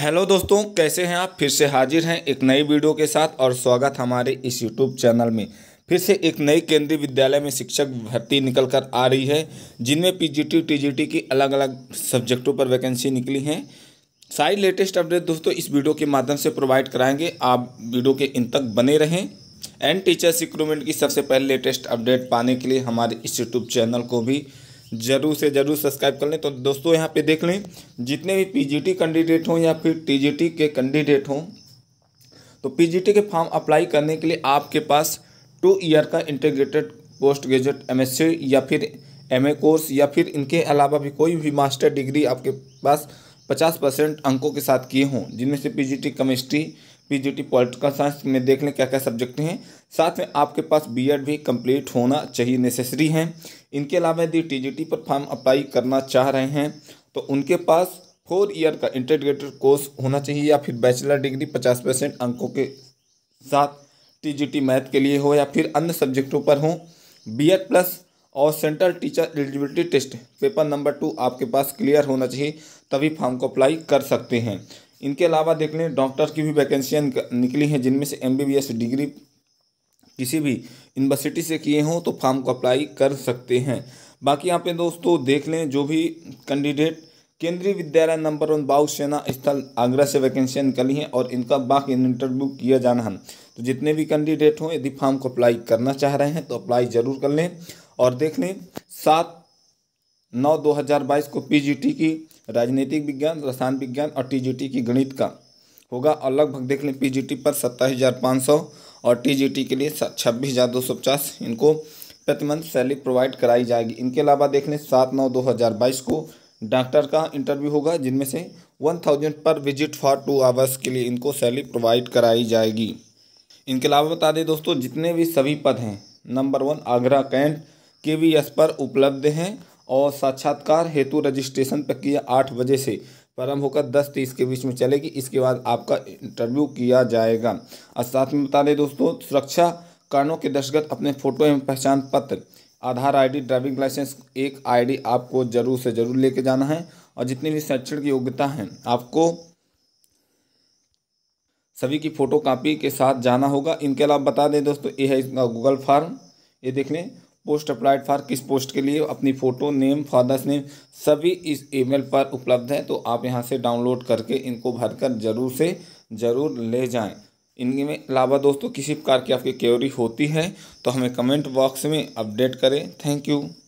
hello दोस्तों कैसे हैं आप फिर से हाजिर हैं एक नई वीडियो के साथ और स्वागत हमारे इस यूट्यूब चैनल में फिर से एक नई केंद्रीय विद्यालय में शिक्षक भर्ती निकल कर आ रही है जिनमें पीजीटी टीजीटी की अलग अलग सब्जेक्टों पर वैकेंसी निकली हैं सारी लेटेस्ट अपडेट दोस्तों इस वीडियो के माध्यम से प्रोवाइड कराएंगे आप वीडियो के इन तक बने रहें एंड टीचर्स रिक्रूटमेंट की सबसे पहले लेटेस्ट अपडेट पाने के लिए हमारे इस यूट्यूब चैनल को भी जरूर से जरूर सब्सक्राइब कर लें तो दोस्तों यहाँ पे देख लें जितने भी पीजीटी कैंडिडेट हों या फिर टीजीटी के कैंडिडेट हों तो पीजीटी के फॉर्म अप्लाई करने के लिए आपके पास टू ईयर का इंटीग्रेटेड पोस्ट ग्रेजुएट एम या फिर एम कोर्स या फिर इनके अलावा भी कोई भी मास्टर डिग्री आपके पास पचास परसेंट अंकों के साथ किए हों जिनमें से PGT chemistry PGT political science में देख लें क्या क्या सब्जेक्ट हैं साथ में आपके पास बीएड भी कंप्लीट होना चाहिए नेसेसरी है इनके अलावा यदि टीजीटी पर फॉर्म अप्लाई करना चाह रहे हैं तो उनके पास फोर ईयर का इंटरग्रेटेड कोर्स होना चाहिए या फिर बैचलर डिग्री पचास परसेंट अंकों के साथ टी मैथ के लिए हो या फिर अन्य सब्जेक्टों पर हो बी प्लस और central teacher eligibility test paper number two आपके पास क्लियर होना चाहिए तभी फॉर्म को अप्लाई कर सकते हैं इनके अलावा देख लें डॉक्टर की भी वैकेंसियाँ निकली हैं जिनमें से एम डिग्री किसी भी यूनिवर्सिटी से किए हों तो फॉर्म को अप्लाई कर सकते हैं बाकी यहाँ पे दोस्तों देख लें जो भी कैंडिडेट केंद्रीय विद्यालय नंबर वन बाऊ सेना स्थल आगरा से वैकेंसियाँ निकली हैं और इनका बाकी इंटरव्यू किया जाना है तो जितने भी कैंडिडेट हों यदि फॉर्म को अप्लाई करना चाह रहे हैं तो अप्लाई ज़रूर कर लें और देख लें सात नौ दो हज़ार बाईस को पी की राजनीतिक विज्ञान रसायन विज्ञान और टीजीटी की गणित का होगा और लगभग देख लें पीजीटी पर सत्ताईस हज़ार पाँच सौ और टीजीटी के लिए छब्बीस हज़ार दो सौ पचास इनको प्रतिमंथ सैलरी प्रोवाइड कराई जाएगी इनके अलावा देख लें सात नौ दो हज़ार बाईस को डॉक्टर का इंटरव्यू होगा जिनमें से वन थाउजेंड पर विजिट फॉर टू आवर्स के लिए इनको सैलरी प्रोवाइड कराई जाएगी इनके अलावा बता दें दोस्तों जितने भी सभी पद हैं नंबर वन आगरा कैंट के वी एस पर उपलब्ध हैं और साक्षात्कार हेतु रजिस्ट्रेशन प्रक्रिया आठ बजे से प्रारंभ होकर दस तीस के बीच में चलेगी इसके बाद आपका इंटरव्यू किया जाएगा और साथ में बता दें दोस्तों सुरक्षा कारणों के दशगत अपने फोटो एवं पहचान पत्र आधार आईडी ड्राइविंग लाइसेंस एक आईडी आपको जरूर से जरूर लेके जाना है और जितनी भी शैक्षणिक योग्यता है आपको सभी की फ़ोटो कापी के साथ जाना होगा इनके अलावा बता दें दोस्तों ये है गूगल फार्म ये देख लें पोस्ट अप्लाइड फॉर किस पोस्ट के लिए अपनी फ़ोटो नेम फादर्स नेम सभी इस ईमेल पर उपलब्ध है तो आप यहाँ से डाउनलोड करके इनको भरकर ज़रूर से ज़रूर ले जाएं इनमें अलावा दोस्तों किसी प्रकार की आपकी क्योरी होती है तो हमें कमेंट बॉक्स में अपडेट करें थैंक यू